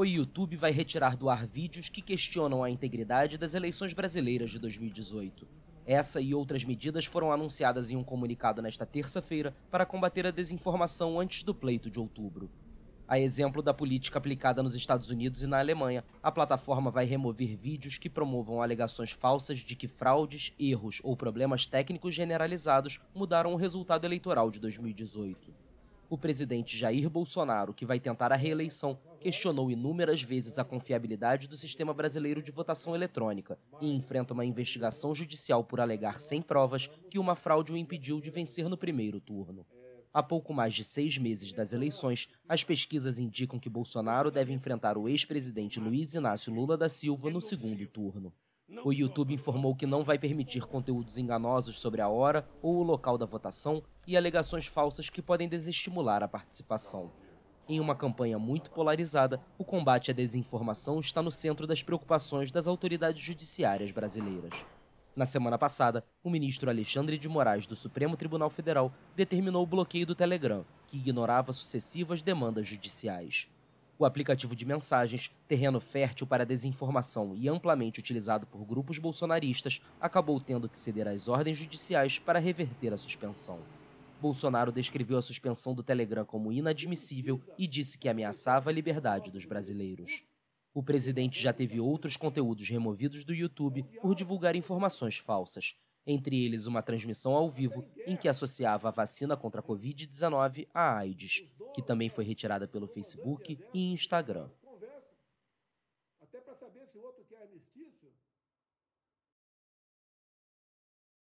o YouTube vai retirar do ar vídeos que questionam a integridade das eleições brasileiras de 2018. Essa e outras medidas foram anunciadas em um comunicado nesta terça-feira para combater a desinformação antes do pleito de outubro. A exemplo da política aplicada nos Estados Unidos e na Alemanha, a plataforma vai remover vídeos que promovam alegações falsas de que fraudes, erros ou problemas técnicos generalizados mudaram o resultado eleitoral de 2018 o presidente Jair Bolsonaro, que vai tentar a reeleição, questionou inúmeras vezes a confiabilidade do sistema brasileiro de votação eletrônica e enfrenta uma investigação judicial por alegar sem provas que uma fraude o impediu de vencer no primeiro turno. Há pouco mais de seis meses das eleições, as pesquisas indicam que Bolsonaro deve enfrentar o ex-presidente Luiz Inácio Lula da Silva no segundo turno. O YouTube informou que não vai permitir conteúdos enganosos sobre a hora ou o local da votação e alegações falsas que podem desestimular a participação. Em uma campanha muito polarizada, o combate à desinformação está no centro das preocupações das autoridades judiciárias brasileiras. Na semana passada, o ministro Alexandre de Moraes do Supremo Tribunal Federal determinou o bloqueio do Telegram, que ignorava sucessivas demandas judiciais o aplicativo de mensagens, terreno fértil para desinformação e amplamente utilizado por grupos bolsonaristas, acabou tendo que ceder às ordens judiciais para reverter a suspensão. Bolsonaro descreveu a suspensão do Telegram como inadmissível e disse que ameaçava a liberdade dos brasileiros. O presidente já teve outros conteúdos removidos do YouTube por divulgar informações falsas, entre eles uma transmissão ao vivo em que associava a vacina contra a Covid-19 à AIDS, que também foi retirada pelo Facebook e Instagram. Até para saber se o outro quer